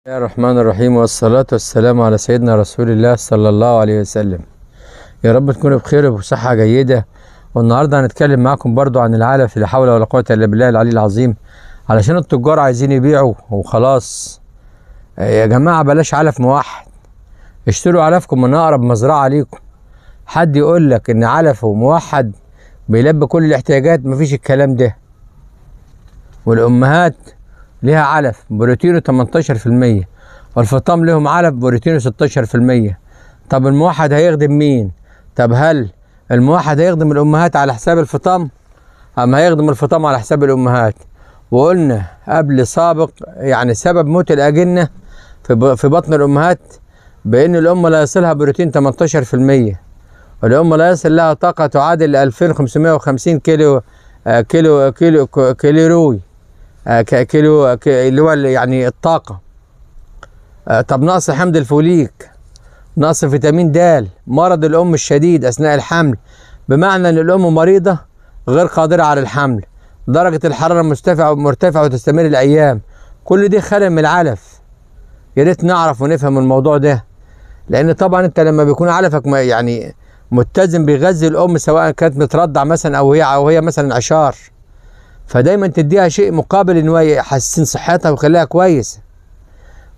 بسم الله الرحمن الرحيم والصلاة والسلام على سيدنا رسول الله صلى الله عليه وسلم يا رب تكونوا بخير وبصحة جيدة والنهاردة هنتكلم معكم برضو عن العلف لا حول ولا قوة إلا بالله العلي العظيم علشان التجار عايزين يبيعوا وخلاص يا جماعة بلاش علف موحد اشتروا علفكم من أقرب مزرعة ليكم حد يقول لك إن علفه موحد بيلبي كل الاحتياجات مفيش الكلام ده والأمهات ليها علف بروتينه 18% والفطام لهم علف بروتينه 16% طب الموحد هيخدم مين طب هل الموحد هيخدم الامهات على حساب الفطام ام هيخدم الفطام على حساب الامهات وقلنا قبل سابق يعني سبب موت الاجنه في بطن الامهات بان الام لا يصلها بروتين 18% الام لا يصل لها طاقه تعادل 2550 آه، كيلو كيلو كيلو كيلو, كيلو, كيلو, كيلو آه، كيلو اللي هو يعني الطاقه آه، طب نقص حمض الفوليك نقص فيتامين د مرض الام الشديد اثناء الحمل بمعنى ان الام مريضه غير قادره على الحمل درجه الحراره مرتفعه مرتفعه وتستمر الايام كل دي خلل من العلف يا ريت نعرف ونفهم الموضوع ده لان طبعا انت لما بيكون علفك يعني متزن بيغذي الام سواء كانت مترضع مثلا او هي او هي مثلا عشار فدايما تديها شيء مقابل ان هو يحسن صحتها ويخليها كويسه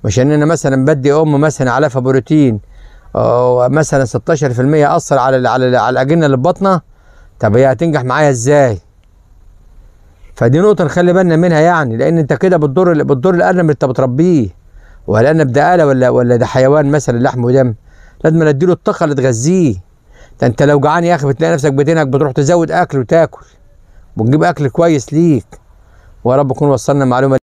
مش ان انا مثلا بدي ام مثلا علافه بروتين مثلا 16% اثر على على على الاجنه اللي في بطنها طب هي هتنجح معايا ازاي؟ فدي نقطة نخلي بالنا منها يعني لأن أنت كده بتضر بتضر الأرنب اللي أنت بتربيه والأرنب ده آلة ولا ولا ده حيوان مثلا لحم ودم لازم أديله الطاقة اللي تغذيه ده أنت لو جعان يا أخي بتلاقي نفسك بدينك بتروح تزود أكل وتاكل ونجيب اكل كويس ليك ويا رب يكون وصلنا المعلومه